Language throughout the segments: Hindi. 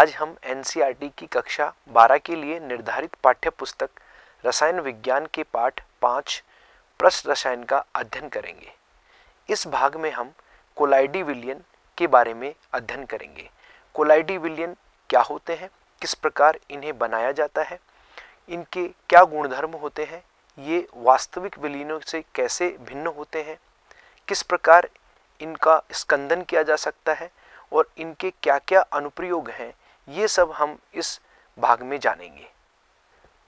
आज हम एन e की कक्षा 12 के लिए निर्धारित पाठ्य पुस्तक रसायन विज्ञान के पाठ पाँच प्रश्न रसायन का अध्ययन करेंगे इस भाग में हम कोलाइडी विलियन के बारे में अध्ययन करेंगे कोलाइडी विलियन क्या होते हैं किस प्रकार इन्हें बनाया जाता है इनके क्या गुणधर्म होते हैं ये वास्तविक विलियनों से कैसे भिन्न होते हैं किस प्रकार इनका स्कंदन किया जा सकता है और इनके क्या क्या अनुप्रयोग हैं ये सब हम इस भाग में जानेंगे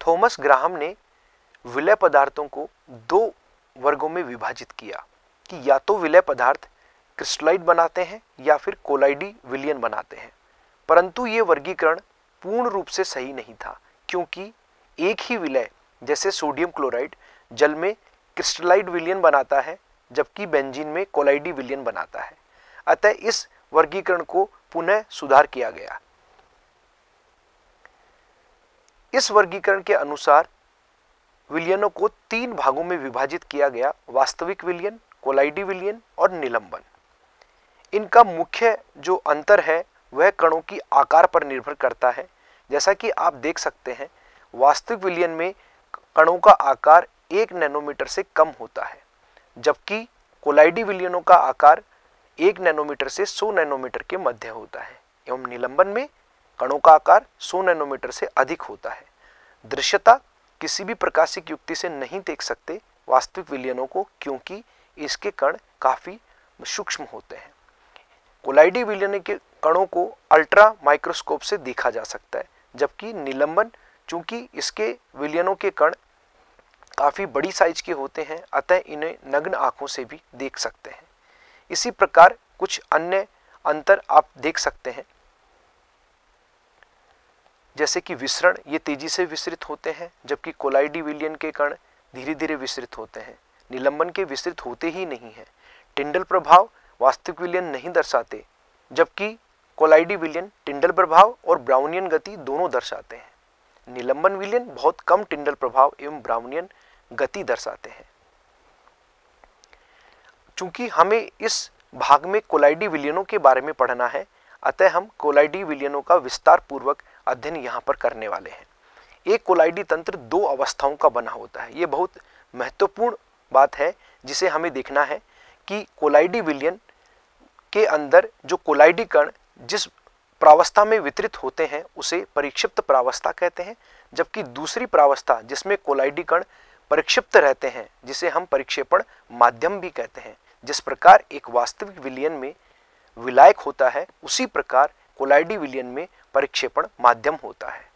थॉमस ग्राहम ने विलय पदार्थों को दो वर्गों में विभाजित किया कि या तो विलय पदार्थ क्रिस्टलाइड बनाते हैं या फिर कोलाइडी विलियन बनाते हैं परंतु ये वर्गीकरण पूर्ण रूप से सही नहीं था क्योंकि एक ही विलय जैसे सोडियम क्लोराइड जल में क्रिस्टलाइड विलियन बनाता है जबकि बेंजीन में कोलाइडी विलियन बनाता है अतः इस वर्गीकरण को पुनः सुधार किया गया इस वर्गीकरण के अनुसार विलियनों को तीन भागों में विभाजित किया गया वास्तविक विलियन कोलाइडी विलियन और निलंबन इनका मुख्य जो अंतर है वह कणों की आकार पर निर्भर करता है जैसा कि आप देख सकते हैं वास्तविक विलियन में कणों का आकार एक नैनोमीटर से कम होता है जबकि कोलाइडी विलियनों का आकार एक नैनोमीटर से सौ नैनोमीटर के मध्य होता है एवं निलंबन में कणों का आकार 100 नैनोमीटर से अधिक होता है दृश्यता किसी भी प्रकाशिक युक्ति से नहीं देख सकते वास्तविक विलियनों को क्योंकि इसके कण काफ़ी सूक्ष्म होते हैं कोलाइडी विलियन के कणों को अल्ट्रा माइक्रोस्कोप से देखा जा सकता है जबकि निलंबन चूंकि इसके विलियनों के कण काफ़ी बड़ी साइज के होते हैं अतः इन्हें नग्न आंखों से भी देख सकते हैं इसी प्रकार कुछ अन्य अंतर आप देख सकते हैं जैसे कि विसरण ये तेजी से विसरित होते हैं जबकि कोलाइडी विलियन के कण धीरे धीरे विसरित होते हैं निलंबन के विसरित होते ही नहीं हैं टिंडल प्रभाव वास्तविक विलियन नहीं दर्शाते जबकि कोलाइडी विलियन टिंडल प्रभाव और ब्राउनियन गति दोनों दर्शाते हैं निलंबन विलियन बहुत कम टिंडल प्रभाव एवं ब्राउनियन गति दर्शाते हैं चूंकि हमें इस भाग में कोलाइडी विलियनों के बारे में पढ़ना है अतः हम कोलाइडी विलियनों का विस्तार पूर्वक अध्ययन यहाँ पर करने वाले हैं एक कोलाइडी तंत्र दो अवस्थाओं का बना होता है ये बहुत महत्वपूर्ण बात है जिसे हमें देखना है कि कोलाइडी विलियन के अंदर जो कोलाइडी कण जिस प्रावस्था में वितरित होते हैं उसे परिक्षिप्त प्रावस्था कहते हैं जबकि दूसरी प्रावस्था जिसमें कोलाइडी कण परिक्षिप्त रहते हैं जिसे हम परिक्षेपण माध्यम भी कहते हैं जिस प्रकार एक वास्तविक विलियन में विलायक होता है उसी प्रकार कोलाइडी विलियन में परिक्षेपण माध्यम होता है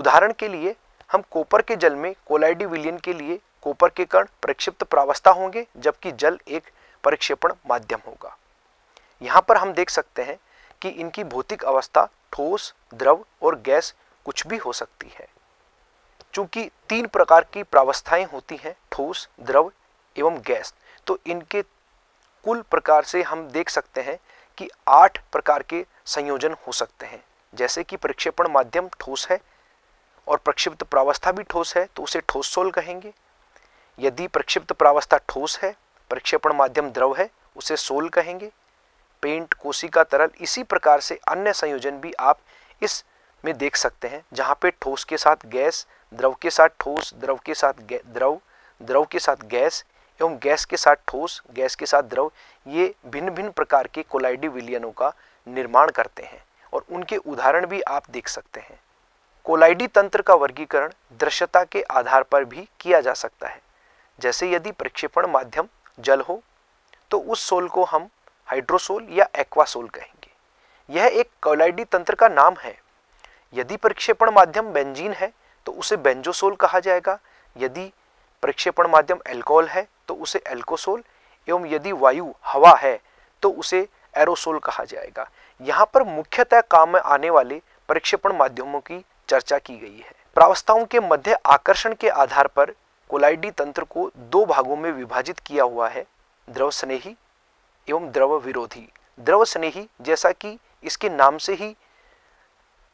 उदाहरण के लिए हम कोपर के जल में कोलाइडी विलियन के लिए कोपर के कण प्रक्षिप्त प्रावस्था होंगे जबकि जल एक परिक्षेपण माध्यम होगा यहां पर हम देख सकते हैं कि इनकी भौतिक अवस्था ठोस द्रव और गैस कुछ भी हो सकती है चूंकि तीन प्रकार की प्रावस्थाएं होती हैं ठोस द्रव एवं गैस तो इनके कुल प्रकार से हम देख सकते हैं कि आठ प्रकार के संयोजन हो सकते हैं जैसे कि प्रक्षेपण माध्यम ठोस है और प्रक्षिप्त प्रावस्था भी ठोस है तो उसे ठोस सोल कहेंगे यदि प्रक्षिप्त प्रावस्था ठोस है प्रक्षेपण माध्यम द्रव है उसे सोल कहेंगे पेंट कोशिका तरल इसी प्रकार से अन्य संयोजन भी आप इस में देख सकते हैं जहाँ पे ठोस के साथ गैस द्रव के साथ ठोस द्रव के साथ द्रव द्रव के साथ गैस एवं गैस के साथ ठोस गैस के साथ द्रव ये भिन्न भिन्न प्रकार के कोलाइडी विलियनों का निर्माण करते हैं और उनके उदाहरण भी आप देख सकते हैं कोलाइडी तंत्र का वर्गीकरण दृश्यता के आधार पर भी किया जा सकता है जैसे यदि प्रक्षेपण माध्यम जल हो तो उस सोल को हम हाइड्रोसोल या एक्वासोल कहेंगे यह एक कोलाइडी तंत्र का नाम है यदि प्रक्षेपण माध्यम बेंजीन है तो उसे बेंजोसोल कहा जाएगा यदि प्रक्षेपण माध्यम एल्कोहल है तो उसे एल्कोसोल एवं यदि वायु हवा है तो उसे एरोसोल कहा जाएगा यहाँ पर मुख्यतः काम में आने वाले प्रक्षेपण माध्यमों की चर्चा की गई है प्रावस्थाओं के मध्य आकर्षण के आधार पर कोलाइडी तंत्र को दो भागों में विभाजित किया हुआ है द्रव स्नेही एवं द्रव विरोधी द्रव स्नेही जैसा कि इसके नाम से ही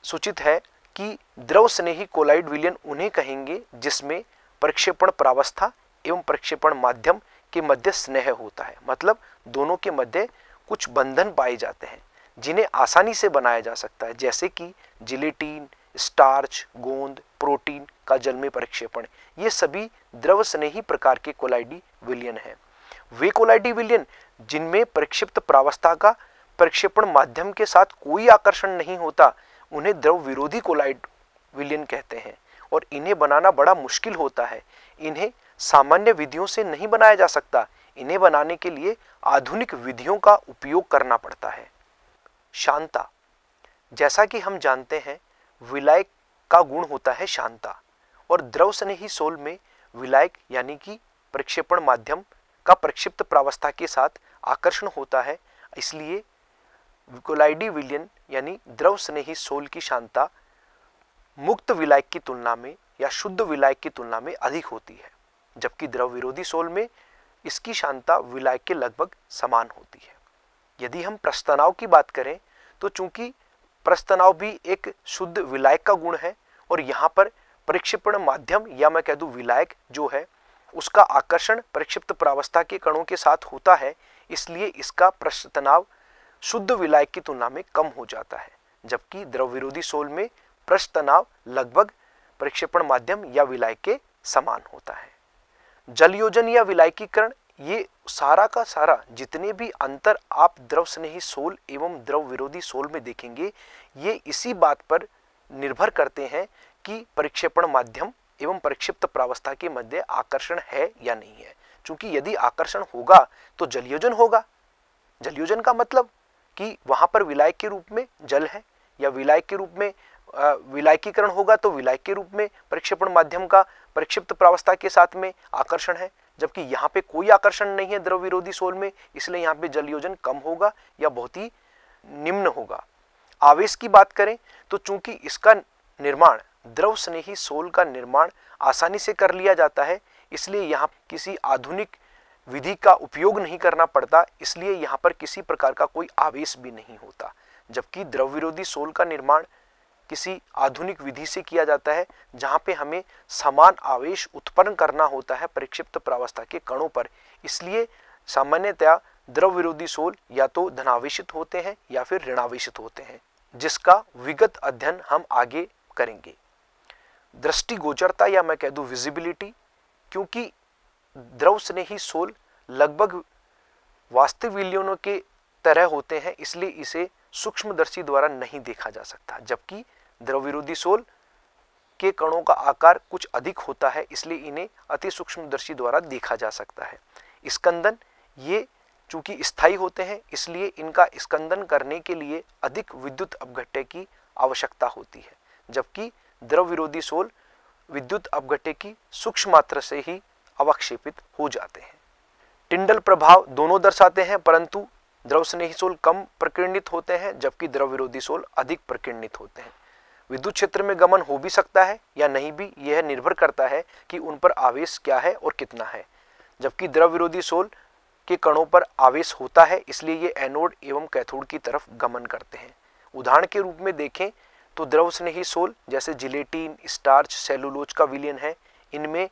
सूचित है कि द्रव स्नेही कोलाइड विलियन उन्हें कहेंगे जिसमें प्रक्षेपण प्रावस्था एवं प्रक्षेपण माध्यम के मध्य स्नेह होता है मतलब दोनों के मध्य कुछ बंधन पाए जाते हैं जिन्हें आसानी से बनाया जा सकता है जैसे कि जिलेटीन स्टार्च गोंद प्रोटीन का जल में परिक्षेपण ये सभी द्रव स्नेही प्रकार के कोलाइडी विलियन हैं वे कोलाइडी विलियन जिनमें परिक्षिप्त प्रावस्था का परिक्षेपण माध्यम के साथ कोई आकर्षण नहीं होता उन्हें द्रव विरोधी कोलाइड विलियन कहते हैं और इन्हें बनाना बड़ा मुश्किल होता है इन्हें सामान्य विधियों से नहीं बनाया जा सकता इन्हें बनाने के लिए आधुनिक विधियों का उपयोग करना पड़ता है शांता जैसा कि हम जानते हैं विलायक का गुण होता है शांता और द्रव स्नेही सोल में विलायक यानी कि प्रक्षेपण माध्यम का प्रक्षिप्त प्रावस्था के साथ आकर्षण होता है इसलिए कोलाइडी विलियन यानी द्रव स्नेही सोल की शांता मुक्त विलायक की तुलना में या शुद्ध विलायक की तुलना में अधिक होती है जबकि द्रव विरोधी सोल में इसकी शांता विलाय के लगभग समान होती है यदि हम प्रस्तनाव की बात करें तो चूंकि प्रस्तनाव भी एक शुद्ध विलायक का गुण है और यहाँ पर परिक्षिपण माध्यम या मैं कह दूँ विलायक जो है उसका आकर्षण परिक्षिप्त प्रावस्था के कणों के साथ होता है इसलिए इसका प्रस्तनाव शुद्ध विलायक की तुलना में कम हो जाता है जबकि द्रव विरोधी सोल में प्रश्न लगभग परिक्षेपण माध्यम या विलायक के समान होता है जलयोजन या विलायकीकरण ये सारा का सारा जितने भी अंतर आप द्रव स्नेही सोल एवं द्रव विरोधी सोल में देखेंगे ये इसी बात पर निर्भर करते हैं कि परिक्षेपण माध्यम एवं परिक्षिप्त प्रावस्था के मध्य आकर्षण है या नहीं है क्योंकि यदि आकर्षण होगा तो जलयोजन होगा जलयोजन का मतलब कि वहां पर विलायक के रूप में जल है या विलायक के रूप में विलायकीकरण होगा तो विलायक के रूप में प्रक्षेपण माध्यम का प्रक्षिप्त प्रावस्था के साथ में आकर्षण है जबकि यहाँ पे कोई आकर्षण नहीं है द्रव विरोधी सोल में इसलिए यहाँ पे जल योजन कम होगा या बहुत ही निम्न होगा आवेश की बात करें तो चूंकि इसका निर्माण द्रव स्नेही सोल का निर्माण आसानी से कर लिया जाता है इसलिए यहाँ किसी आधुनिक विधि का उपयोग नहीं करना पड़ता इसलिए यहाँ पर किसी प्रकार का कोई आवेश भी नहीं होता जबकि द्रव विरोधी सोल का निर्माण किसी आधुनिक विधि से किया जाता है जहाँ पे हमें समान आवेश उत्पन्न करना होता है परिक्षिप्त प्रावस्था के कणों पर इसलिए सामान्यतया द्रव विरोधी सोल या तो धनावेशित होते हैं या फिर ऋणावेशित होते हैं जिसका विगत अध्ययन हम आगे करेंगे दृष्टिगोचरता या मैं कह दूँ विजिबिलिटी क्योंकि द्रव स्नेही सोल लगभग वास्तविलियनों के तरह होते हैं इसलिए इसे सूक्ष्मदर्शी द्वारा नहीं देखा जा सकता जबकि द्रव विरोधी सोल के कणों का आकार कुछ अधिक होता है इसलिए इन्हें अति सूक्ष्मदर्शी द्वारा देखा जा सकता है स्कंदन ये चूंकि स्थायी होते हैं इसलिए इनका स्कंदन करने के लिए अधिक विद्युत अपघट्य की आवश्यकता होती है जबकि द्रव विरोधी सोल विद्युत अपघट्य की सूक्ष्म मात्रा से ही अवक्षेपित हो जाते हैं टिंडल प्रभाव दोनों दर्शाते हैं परंतु द्रव स्नेही सोल कम प्रकीर्णित होते हैं जबकि द्रव विरोधी सोल अधिक प्रकीर्णित होते हैं विद्युत क्षेत्र में गमन हो भी सकता है या नहीं भी यह निर्भर करता है कि उन पर आवेश क्या है और कितना है जबकि द्रव विरोधी सोल के कणों पर आवेश होता है इसलिए ये एनोड एवं कैथोड की तरफ गमन करते हैं उदाहरण के रूप में देखें तो द्रव स्नेही सोल जैसे जिलेटिन स्टार्च सेलुलोज का विलियन है इनमें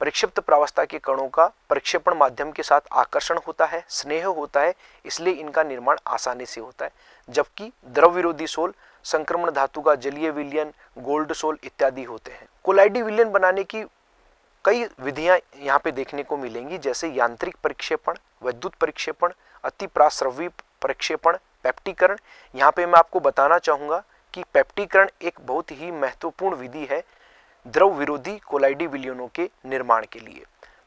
परिक्षिप्त प्रावस्था के कणों का परिक्षेपण माध्यम के साथ आकर्षण होता है स्नेह होता है इसलिए इनका निर्माण आसानी से होता है जबकि द्रव विरोधी सोल संक्रमण धातु का जलीय विलियन गोल्ड सोल इत्यादि होते हैं कोलाइडी विलियन बनाने की कई विधियां यहाँ पे देखने को मिलेंगी जैसे यांत्रिक परीक्षेपण वैद्युत परीक्षेपण प्राश्रवी परीक्षेपण पैप्टीकरण यहाँ पे मैं आपको बताना चाहूँगा कि पैप्टीकरण एक बहुत ही महत्वपूर्ण विधि है द्रव विरोधी कोलाइडी विलियनों के निर्माण के लिए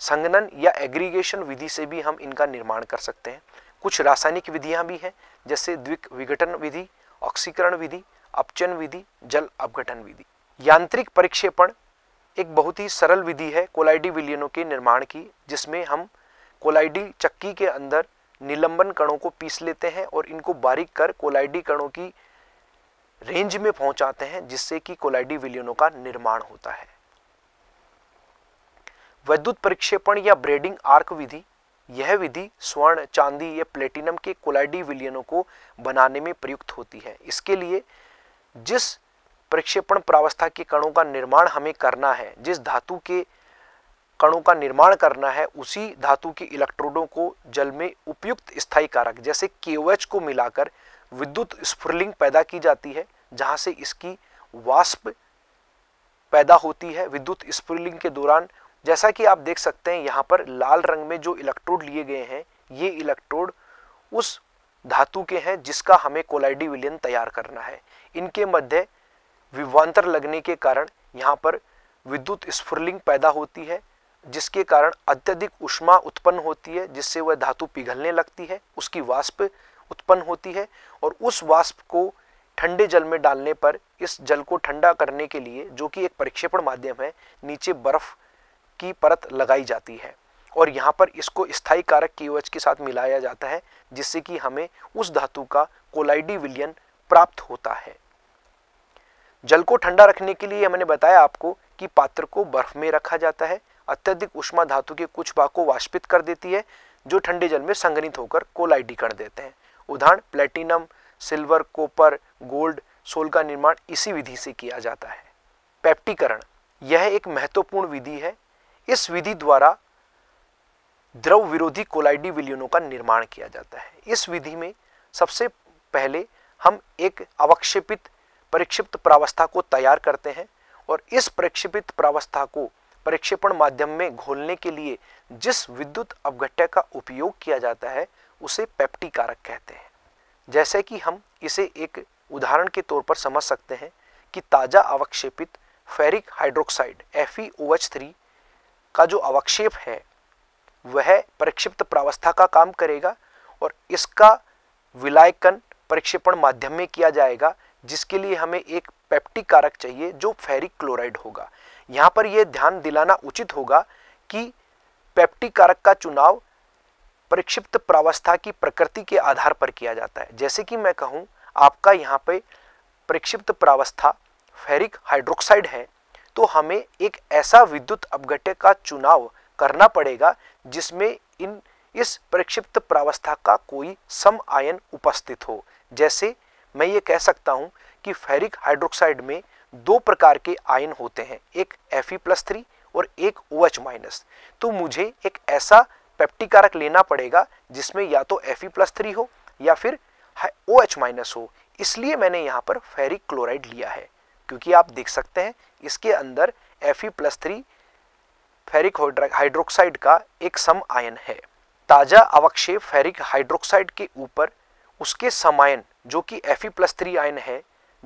संगनन या एग्रीगेशन विधि से भी हम इनका निर्माण कर सकते हैं कुछ रासायनिक विधियां भी हैं जैसे द्विक विघटन विधि ऑक्सीकरण विधि अपचन विधि जल अपघटन विधि यांत्रिक परिक्षेपण एक बहुत ही सरल विधि है कोलाइडी विलियनों के निर्माण की जिसमें हम कोलाइडी चक्की के अंदर निलंबन कणों को पीस लेते हैं और इनको बारीक कर कोलाइडी कणों की रेंज में पहुंचाते हैं जिससे कि कोलाइडी विलियनों का निर्माण होता है वैद्युत परिक्षेपण या ब्रेडिंग आर्क विधि यह विधि स्वर्ण चांदी या प्लेटिनम के कोलाइडी विलियनों को बनाने में प्रयुक्त होती है इसके लिए जिस प्रक्षेपण प्रावस्था के कणों का निर्माण हमें करना है जिस धातु के कणों का निर्माण करना है उसी धातु के इलेक्ट्रोडों को जल में उपयुक्त स्थायी कारक जैसे के को मिलाकर विद्युत स्फुरलिंग पैदा की जाती है जहाँ से इसकी वाष्प पैदा होती है विद्युत स्फुरलिंग के दौरान जैसा कि आप देख सकते हैं यहाँ पर लाल रंग में जो इलेक्ट्रोड लिए गए हैं ये इलेक्ट्रोड उस धातु के हैं जिसका हमें कोलाइडी विलियन तैयार करना है इनके मध्य विवान्तर लगने के कारण यहाँ पर विद्युत स्फुरलिंग पैदा होती है जिसके कारण अत्यधिक उष्मा उत्पन्न होती है जिससे वह धातु पिघलने लगती है उसकी वाष्प उत्पन्न होती है और उस वाष्प को ठंडे जल में डालने पर इस जल को ठंडा करने के लिए जो कि एक प्रक्षेपण माध्यम है नीचे बर्फ की परत लगाई जाती है और यहाँ पर इसको स्थायी कारक की के साथ मिलाया जाता है जिससे कि हमें उस धातु का कोलाइडी विलियन प्राप्त होता है जल को ठंडा रखने के लिए मैंने बताया आपको कि पात्र को बर्फ में रखा जाता है अत्यधिक उष्मा धातु के कुछ भाग को वाष्पित कर देती है जो ठंडे जल में संग्रहित होकर कोलाइडी कर देते हैं उदाहरण platinum silver copper gold sol का निर्माण इसी विधि से किया जाता है पैप्टीकरण यह एक महत्वपूर्ण विधि है इस विधि द्वारा द्रव विरोधी कोलाइडी विलियनों का निर्माण किया जाता है इस विधि में सबसे पहले हम एक अवक्षेपित परिक्षिप्त प्रावस्था को तैयार करते हैं और इस परिक्षिपित प्रावस्था को प्रक्षेपण माध्यम में घोलने के लिए जिस विद्युत अवघट्य का उपयोग किया जाता है उसे पेप्टी कारक कहते हैं जैसे कि हम इसे एक उदाहरण के तौर पर समझ सकते हैं कि ताज़ा अवक्षेपित फेरिक हाइड्रोक्साइड एफ ई का जो अवक्षेप है वह परिक्षिप्त प्रावस्था का काम करेगा और इसका विलायकन परिक्षेपण माध्यम में किया जाएगा जिसके लिए हमें एक पेप्टिक कारक चाहिए जो फेरिक क्लोराइड होगा यहाँ पर यह ध्यान दिलाना उचित होगा कि पेप्टिक कारक का चुनाव परिक्षिप्त प्रावस्था की प्रकृति के आधार पर किया जाता है जैसे कि मैं कहूँ आपका यहाँ पे परिक्षिप्त प्रावस्था फेरिक हाइड्रोक्साइड है तो हमें एक ऐसा विद्युत अपघट्य का चुनाव करना पड़ेगा जिसमें इन इस प्रक्षिप्त प्रावस्था का कोई सम आयन उपस्थित हो जैसे मैं ये कह सकता हूँ कि फेरिक हाइड्रोक्साइड में दो प्रकार के आयन होते हैं एक Fe प्लस थ्री और एक ओ OH माइनस तो मुझे एक ऐसा पेप्टिकारक लेना पड़ेगा जिसमें या तो Fe प्लस थ्री हो या फिर ओ OH माइनस हो इसलिए मैंने यहाँ पर फेरिक क्लोराइड लिया है क्योंकि आप देख सकते हैं इसके अंदर F E plus three ferric hydroxide का एक सम आयन है ताज़ा अवक्षेप फेरिक हाइड्रोक्साइड के ऊपर उसके समायन जो कि एफ ई प्लस थ्री आयन है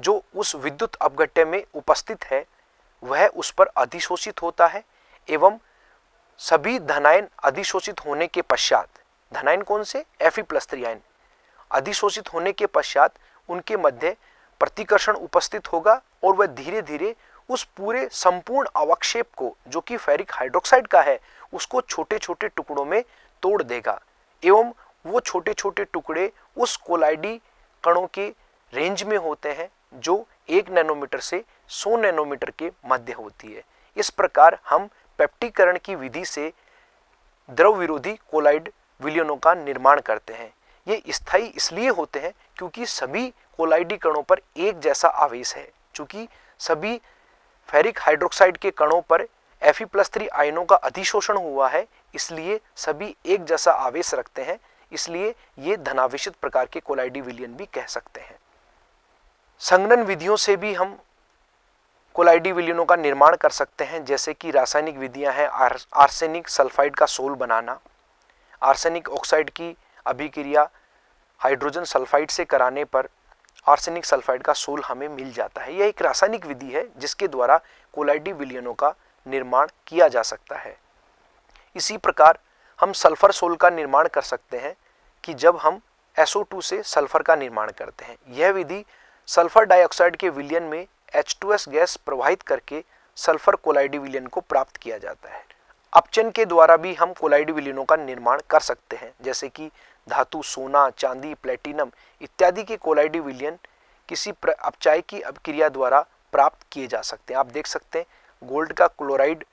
जो उस विद्युत अपघट्य में उपस्थित है वह उस पर अधिशोषित होता है एवं सभी धनायन अधिशोषित होने के पश्चात धनायन कौन से एफ ई प्लस थ्री आयन अधिशोषित होने के पश्चात उनके मध्य प्रतिकर्षण उपस्थित होगा और वह धीरे धीरे उस पूरे संपूर्ण अवक्षेप को जो कि फेरिक हाइड्रोक्साइड का है उसको छोटे छोटे टुकड़ों में तोड़ देगा एवं वो छोटे छोटे टुकड़े उस कोलाइडी कणों के रेंज में होते हैं जो एक नैनोमीटर से सौ नैनोमीटर के मध्य होती है इस प्रकार हम पेप्टीकरण की विधि से द्रव विरोधी कोलाइड विलियनों का निर्माण करते हैं ये स्थायी इसलिए होते हैं क्योंकि सभी कोलाइडी कणों पर एक जैसा आवेश है चूंकि सभी फेरिक हाइड्रोक्साइड के कणों पर एफ प्लस थ्री आयनों का अधिशोषण हुआ है इसलिए सभी एक जैसा आवेश रखते हैं इसलिए ये धनावेशित प्रकार के कोलाइडी विलियन भी कह सकते हैं संगनन विधियों से भी हम कोलाइडी विलियनों का निर्माण कर सकते हैं जैसे कि रासायनिक विधियां हैं आर्सेनिक सल्फाइड का सोल बनाना आर्सेनिक ऑक्साइड की अभिक्रिया हाइड्रोजन सल्फाइड से कराने पर आर्सेनिक सल्फाइड का सोल हमें मिल जाता है यह एक रासायनिक विधि है जिसके द्वारा कोलाइडी विलियनों का निर्माण किया जा सकता है इसी प्रकार हम सल्फर सोल का निर्माण कर सकते हैं कि जब हम SO2 से सल्फर का निर्माण करते हैं यह विधि सल्फर डाइऑक्साइड के विलियन में H2S गैस प्रवाहित करके सल्फर कोलाइडी विलियन को प्राप्त किया जाता है अपचन के द्वारा भी हम कोलाइडी विलियनों का निर्माण कर सकते हैं जैसे कि धातु सोना चांदी प्लेटिनम इत्यादि के कोलाइडी विलियन किसी अपचाय की अपक्रिया द्वारा प्राप्त किए जा सकते हैं आप देख सकते हैं गोल्ड का क्लोराइड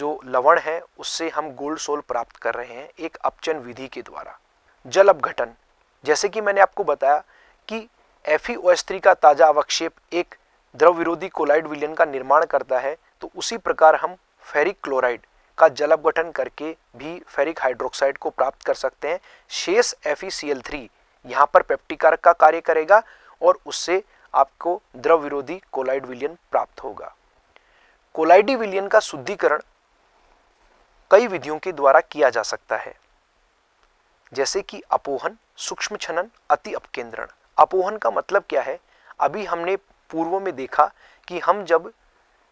जो लवण है उससे हम गोल्ड सोल प्राप्त कर रहे हैं एक अपचन विधि के द्वारा जल अपघटन जैसे कि मैंने आपको बताया कि एफ e का ताजा अवक्षेप एक द्रव विरोधी कोलाइड विलियन का निर्माण करता है तो उसी प्रकार हम फेरिक क्लोराइड का जल अपघटन करके भी फेरिक हाइड्रोक्साइड को प्राप्त कर सकते हैं शेष एफ ई थ्री यहाँ पर पेप्टिकार का कार्य करेगा और उससे आपको द्रव विरोधी कोलाइड विलियन प्राप्त होगा कोलाइडी विलियन का शुद्धिकरण कई विधियों के द्वारा किया जा सकता है जैसे कि अपोहन सूक्ष्म छनन अति अपकेंद्रण अपोहन का मतलब क्या है अभी हमने पूर्व में देखा कि हम जब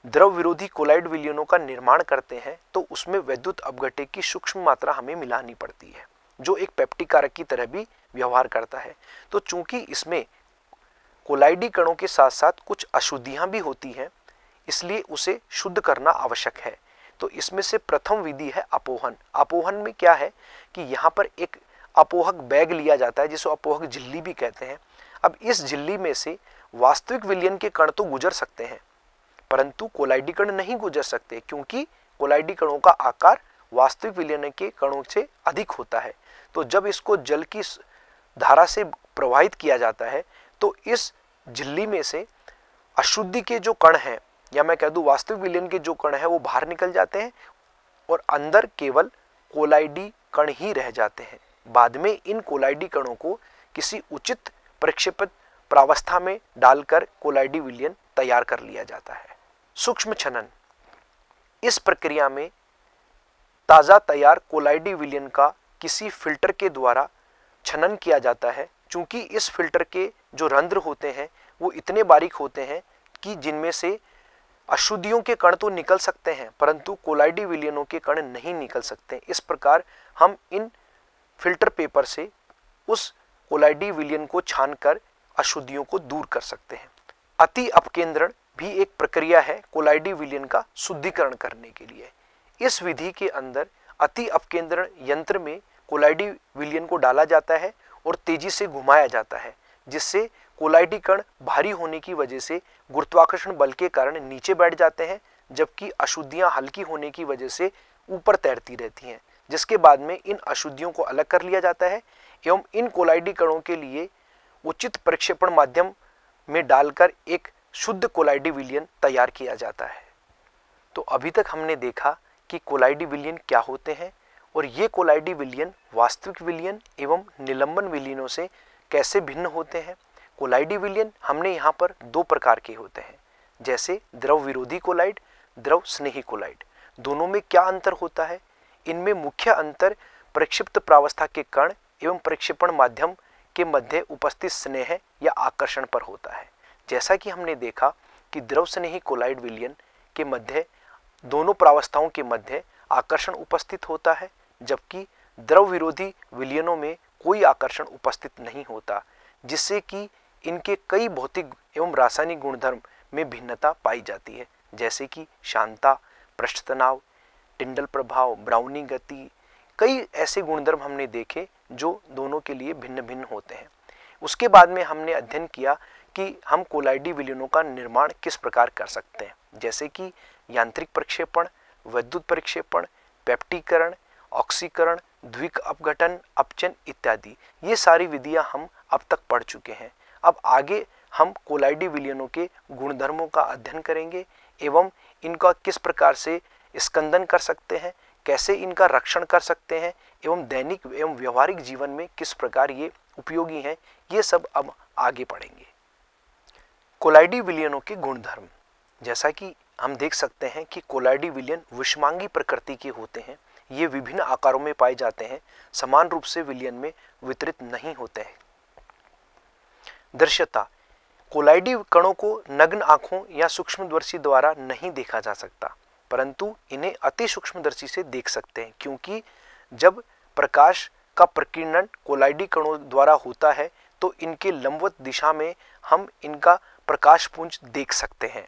द्रव विरोधी कोलाइड विलियनों का निर्माण करते हैं तो उसमें वैद्युत अपघटे की सूक्ष्म मात्रा हमें मिलानी पड़ती है जो एक कारक की तरह भी व्यवहार करता है तो चूंकि इसमें कोलाइडी कणों के साथ साथ कुछ अशुद्धियां भी होती हैं इसलिए उसे शुद्ध करना आवश्यक है तो इसमें से प्रथम विधि है अपोहन अपोहन में क्या है कि यहाँ पर एक अपोहक बैग लिया जाता है जिसे अपोहक झिल्ली भी कहते हैं अब इस झिल्ली में से वास्तविक विलियन के कण तो गुजर सकते हैं परंतु कोलाइडी कण नहीं गुजर सकते क्योंकि कोलाइडी कणों का आकार वास्तविक विलयन के कणों से अधिक होता है तो जब इसको जल की धारा से प्रवाहित किया जाता है तो इस झिल्ली में से अशुद्धि के जो कण हैं या मैं कह दूं वास्तविक विलयन के जो कण हैं वो बाहर निकल जाते हैं और अंदर केवल कोलाइडी कण ही रह जाते हैं बाद में इन कोलाइडी कणों को किसी उचित प्रक्षेपित प्रावस्था में डालकर कोलाइडी विलियन तैयार कर लिया जाता है सूक्ष्म छनन इस प्रक्रिया में ताज़ा तैयार कोलाइडी विलियन का किसी फिल्टर के द्वारा छनन किया जाता है चूंकि इस फिल्टर के जो रंध्र होते हैं वो इतने बारीक होते हैं कि जिनमें से अशुद्धियों के कण तो निकल सकते हैं परंतु कोलाइडी विलियनों के कण नहीं निकल सकते इस प्रकार हम इन फिल्टर पेपर से उस कोलाइडी विलियन को छानकर अशुद्धियों को दूर कर सकते हैं अति अपकेंद्रण भी एक प्रक्रिया है कोलाइडी विलियन का शुद्धिकरण करने के लिए इस विधि के अंदर अति अपकेंद्रण यंत्र में कोलाइडी विलियन को डाला जाता है और तेजी से घुमाया जाता है जिससे कोलाइडी कण भारी होने की वजह से गुरुत्वाकर्षण बल के कारण नीचे बैठ जाते हैं जबकि अशुद्धियां हल्की होने की वजह से ऊपर तैरती रहती हैं जिसके बाद में इन अशुद्धियों को अलग कर लिया जाता है एवं इन कोलाइडी कणों के लिए उचित प्रक्षेपण माध्यम में डालकर एक शुद्ध कोलाइडी विलियन तैयार किया जाता है तो अभी तक हमने देखा कि कोलाइडी विलियन क्या होते हैं और ये कोलाइडी विलियन वास्तविक विलियन एवं निलंबन विलियनों से कैसे भिन्न होते हैं कोलाइडी विलियन हमने यहाँ पर दो प्रकार के होते हैं जैसे द्रव विरोधी कोलाइड द्रव स्नेही कोलाइड दोनों में क्या अंतर होता है इनमें मुख्य अंतर प्रक्षिप्त प्रावस्था के कण एवं प्रक्षेपण माध्यम के मध्य उपस्थित स्नेह या आकर्षण पर होता है जैसा कि हमने देखा कि द्रव स्नेही कोलाइड विलियन के मध्य दोनों प्रावस्थाओं के मध्य आकर्षण उपस्थित होता है जबकि द्रव विरोधी विलियनों में कोई आकर्षण उपस्थित नहीं होता जिससे कि इनके कई भौतिक एवं रासायनिक गुणधर्म में भिन्नता पाई जाती है जैसे कि शांता पृष्ठ तनाव टिंडल प्रभाव ब्राउनी गति कई ऐसे गुणधर्म हमने देखे जो दोनों के लिए भिन्न भिन्न होते हैं उसके बाद में हमने अध्ययन किया कि हम कोलाइडी विलयनों का निर्माण किस प्रकार कर सकते हैं जैसे कि यांत्रिक प्रक्षेपण वैद्युत प्रक्षेपण पेप्टीकरण ऑक्सीकरण द्विक अपघटन अपचन इत्यादि ये सारी विधियां हम अब तक पढ़ चुके हैं अब आगे हम कोलाइडी विलयनों के गुणधर्मों का अध्ययन करेंगे एवं इनका किस प्रकार से स्कंदन कर सकते हैं कैसे इनका रक्षण कर सकते हैं एवं दैनिक एवं व्यवहारिक जीवन में किस प्रकार ये उपयोगी हैं ये सब अब आगे पढ़ेंगे कोलाइडी विलियनों के गुणधर्म जैसा कि हम देख सकते हैं कि कोलाइडी विलियन विषमांगी प्रकृति के होते हैं ये विभिन्न आकारों में पाए जाते हैं समान रूप से विलियन में वितरित नहीं होते हैं दृश्यता कोलाइडी कणों को नग्न आंखों या सूक्ष्मदर्शी द्वारा नहीं देखा जा सकता परंतु इन्हें अति सूक्ष्मदर्शी से देख सकते हैं क्योंकि जब प्रकाश का प्रकीर्णन कोलाइडी कणों द्वारा होता है तो इनके लंबवत दिशा में हम इनका प्रकाश पुंज देख सकते हैं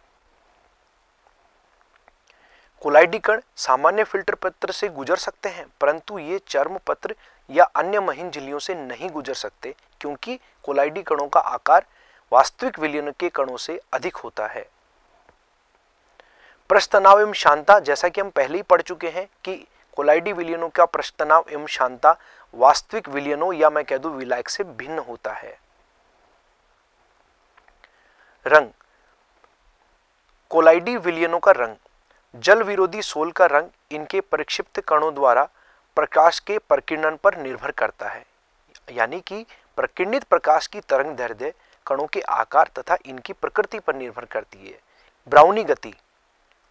कोलाइडी कण सामान्य फिल्टर पत्र से गुजर सकते हैं परंतु ये चर्म पत्र या अन्य महीन झिल्लियों से नहीं गुजर सकते क्योंकि कोलाइडी कणों का आकार वास्तविक विलियन के कणों से अधिक होता है प्रस्तनाव एवं शांता जैसा कि हम पहले ही पढ़ चुके हैं कि कोलाइडी विलियनों का प्रस्तनाव एवं शांता वास्तविक विलियनों या मैं कह दूं विलायक से भिन्न होता है रंग कोलाइडी विलियनों का रंग जल विरोधी सोल का रंग इनके परिक्षिप्त कणों द्वारा प्रकाश के प्रकीर्णन पर निर्भर करता है यानी कि प्रकीर्णित प्रकाश की तरंग दैर्ध्य कणों के आकार तथा इनकी प्रकृति पर निर्भर करती है ब्राउनी गति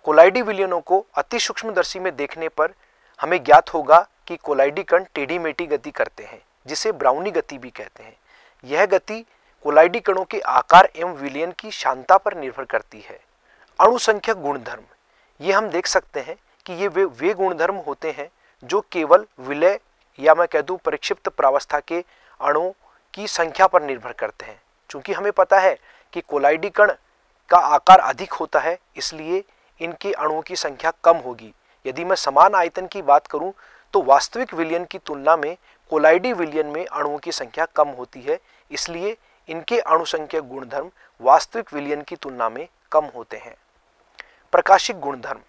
कोलाइडी विलियनों को अति सूक्ष्मदर्शी में देखने पर हमें ज्ञात होगा कि कोलाइडी कण टेढ़ी मेटी गति करते हैं जिसे ब्राउनी गति भी कहते हैं यह गति कोलाइडी कणों के आकार एवं विलयन की शांता पर निर्भर करती है अणुसंख्यक गुणधर्म ये हम देख सकते हैं कि ये वे वे गुणधर्म होते हैं जो केवल विलय या मैं कह दूँ परिक्षिप्त प्रावस्था के अणु की संख्या पर निर्भर करते हैं चूंकि हमें पता है कि कोलाइडी कण का आकार अधिक होता है इसलिए इनके अणुओं की संख्या कम होगी यदि मैं समान आयतन की बात करूं तो वास्तविक विलियन की तुलना में कोलाइडी विलियन में अणुओं की संख्या कम होती है इसलिए इनके अणुसंख्यक गुणधर्म वास्तविक विलियन की तुलना में कम होते हैं प्रकाशिक गुणधर्म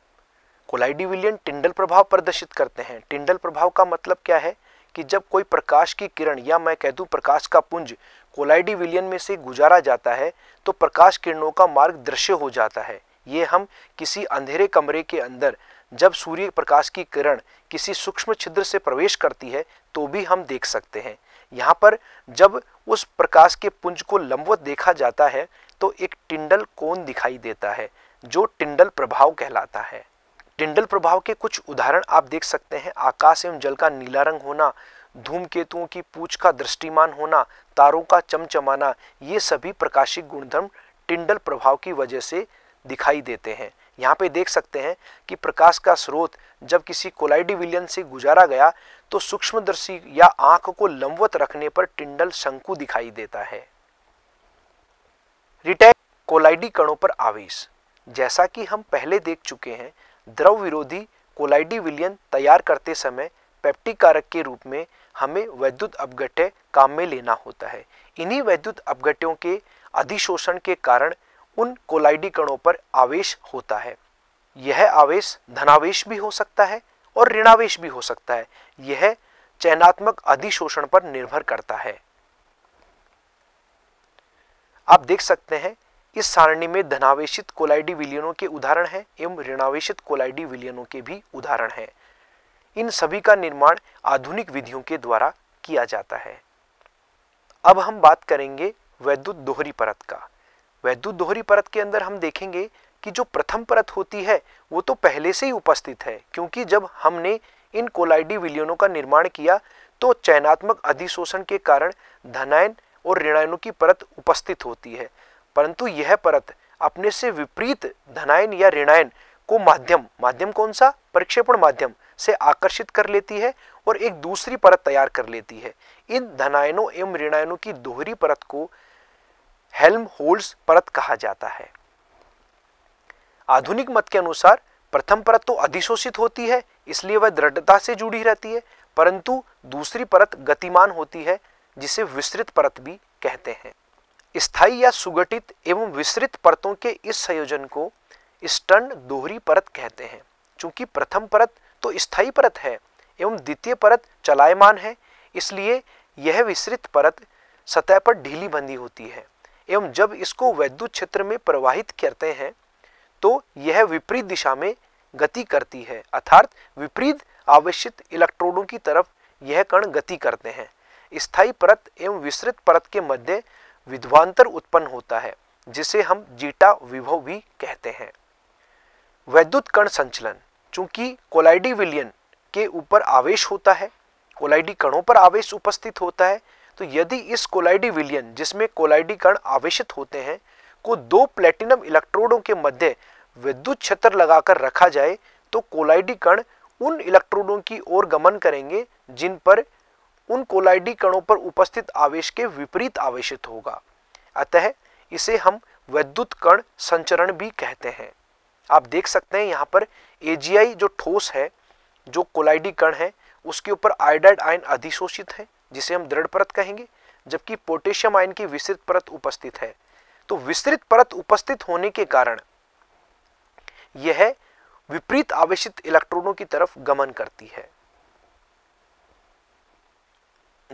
कोलाइडी विलियन टिंडल प्रभाव प्रदर्शित करते हैं टिंडल प्रभाव का मतलब क्या है कि जब कोई प्रकाश की किरण या मैं कह दूं प्रकाश का पुंज कोलाइडी विलियन में से गुजारा जाता है तो प्रकाश किरणों का मार्ग दृश्य हो जाता है ये हम किसी अंधेरे कमरे के अंदर जब सूर्य प्रकाश की किरण किसी सूक्ष्म छिद्र से प्रवेश करती है तो भी हम देख सकते हैं यहाँ पर जब उस प्रकाश के पुंज को लंबवत देखा जाता है तो एक टिंडल कोण दिखाई देता है जो टिंडल प्रभाव कहलाता है टिंडल प्रभाव के कुछ उदाहरण आप देख सकते हैं आकाश एवं जल का नीला रंग होना धूमकेतुओं की पूछ का दृष्टिमान होना तारों का चमचमाना ये सभी प्रकाशिक गुणधर्म टिंडल प्रभाव की वजह से दिखाई देते हैं यहाँ पे देख सकते हैं कि प्रकाश का स्रोत जब किसी विलियन से गुजारा गया तो सूक्ष्मदर्शी या आंख को लंबवत रखने पर टिंडल शंकु दिखाई देता है रिटैक कोलाइडी कणों पर आवेश जैसा कि हम पहले देख चुके हैं द्रव विरोधी कोलाइडी विलियन तैयार करते समय पेप्टिक कारक के रूप में हमें वैद्युत अपघट्य काम में लेना होता है इन्हीं वैद्युत अपघट्यों के अधिशोषण के कारण उन कोलाइडी कणों पर आवेश होता है यह आवेश धनावेश भी हो सकता है और ऋणावेश भी हो सकता है यह चयनात्मक अधिशोषण पर निर्भर करता है आप देख सकते हैं इस सारणी में धनावेशित कोलाइडी विलियनों के उदाहरण हैं एवं ऋणावेशित कोलाइडी विलियनों के भी उदाहरण हैं इन सभी का निर्माण आधुनिक विधियों के द्वारा किया जाता है अब हम बात करेंगे वैद्युत दोहरी परत का वैद्युत दोहरी परत के अंदर हम देखेंगे कि जो प्रथम परत होती है वो तो पहले से ही उपस्थित है क्योंकि जब हमने इन कोलाइडी विलियनों का निर्माण किया तो चयनात्मक अधिशोषण के कारण धनायन और ऋणायनों की परत उपस्थित होती है परंतु यह परत अपने से विपरीत धनायन या ऋणायन को माध्यम माध्यम कौन सा प्रक्षेपण माध्यम से आकर्षित कर लेती है और एक दूसरी परत तैयार कर लेती है इन धनायनों एवं ऋणायनों की दोहरी परत को हेल्म होल्स परत कहा जाता है आधुनिक मत के अनुसार प्रथम परत तो अधिशोषित होती है इसलिए वह दृढ़ता से जुड़ी रहती है परंतु दूसरी परत गतिमान होती है जिसे विस्तृत परत भी कहते हैं स्थायी या सुगठित एवं विस्तृत परतों के इस संयोजन को स्टर्न दोहरी परत कहते हैं चूंकि प्रथम परत तो स्थायी परत है एवं द्वितीय परत चलायमान है इसलिए यह विस्तृत परत सतह पर ढीली बंदी होती है एवं जब इसको वैद्युत क्षेत्र में प्रवाहित करते हैं तो यह विपरीत दिशा में गति करती है अर्थात विपरीत आवश्यक इलेक्ट्रोडों की तरफ यह कण गति करते हैं स्थायी परत एवं विस्तृत परत के मध्य विध्वांतर उत्पन्न होता है जिसे हम जीटा विभव भी कहते हैं वैद्युत कण संचलन चूंकि कोलाइडी विलियन के ऊपर आवेश होता है कोलाइडी कणों पर आवेश उपस्थित होता है तो यदि इस कोलाइडी विलियन जिसमें कोलाइडी कण आवेशित होते हैं को दो प्लेटिनम इलेक्ट्रोडों के मध्य विद्युत छत्र लगाकर रखा जाए तो कोलाइडी कण उन इलेक्ट्रोडों की ओर गमन करेंगे जिन पर उन कोलाइडी कणों पर उपस्थित आवेश के विपरीत आवेशित होगा अतः इसे हम वैद्युत कण संचरण भी कहते हैं आप देख सकते हैं यहाँ पर ए जो ठोस है जो कोलाइडी कण है उसके ऊपर आयोडाइड आयन अधिशोषित है जिसे हम दृढ़ परत कहेंगे जबकि पोटेशियम आयन की विस्तृत परत उपस्थित है तो विस्तृत परत उपस्थित होने के कारण यह विपरीत आवेश इलेक्ट्रॉनों की तरफ गमन करती है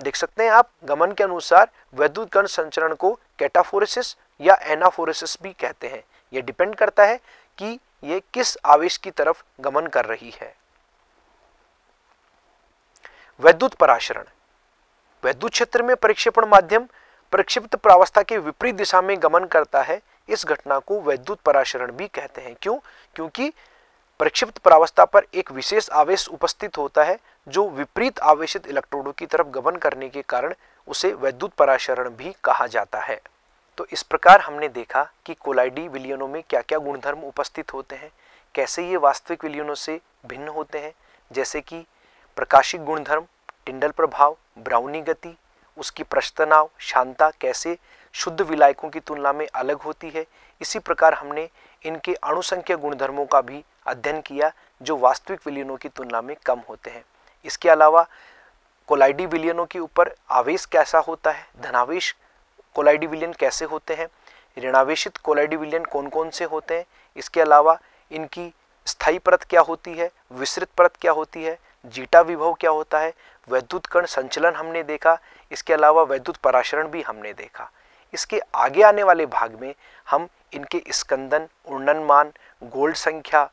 देख सकते हैं आप गमन के अनुसार वैद्युत कण संचरण को कैटाफोरेसिस या एनाफोरेसिस भी कहते हैं यह डिपेंड करता है कि यह किस आवेश की तरफ गमन कर रही है वैद्युत पराशरण वैद्युत क्षेत्र में परीक्षेपण माध्यम प्रक्षिप्त प्रावस्था के विपरीत दिशा में गमन करता है इस घटना को वैद्युत पराशरण भी कहते हैं क्यों क्योंकि प्रक्षिप्त प्रावस्था पर एक विशेष आवेश उपस्थित होता है जो विपरीत आवेशित इलेक्ट्रोडों की तरफ गमन करने के कारण उसे वैद्युत पराशरण भी कहा जाता है तो इस प्रकार हमने देखा कि कोलाइडी विलियनों में क्या क्या गुणधर्म उपस्थित होते हैं कैसे ये वास्तविक विलियनों से भिन्न होते हैं जैसे कि प्रकाशिक गुणधर्म टिंडल प्रभाव ब्राउनी गति उसकी प्रश्तनाव शांता कैसे शुद्ध विलायकों की तुलना में अलग होती है इसी प्रकार हमने इनके अणुसंख्य गुणधर्मों का भी अध्ययन किया जो वास्तविक विलियनों की तुलना में कम होते हैं इसके अलावा कोलाइडी विलियनों के ऊपर आवेश कैसा होता है धनावेश कोलाइडी विलियन कैसे होते हैं ऋणावेशित कोलाइडी विलियन कौन कौन से होते हैं इसके अलावा इनकी स्थायी परत क्या होती है विस्तृत परत क्या होती है जीटा विभव क्या होता है वैद्युत कण संचलन हमने देखा इसके अलावा वैद्युत पराशरण भी हमने देखा इसके आगे आने वाले भाग में हम इनके स्कंदन उड़नन मान गोल्ड संख्या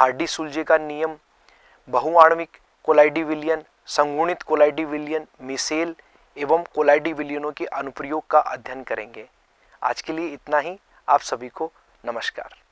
हार्डी सुलझे का नियम कोलाइडी विलियन संगुणित कोलाइडी विलियन मिसेल एवं कोलाइडी विलियनों के अनुप्रयोग का अध्ययन करेंगे आज के लिए इतना ही आप सभी को नमस्कार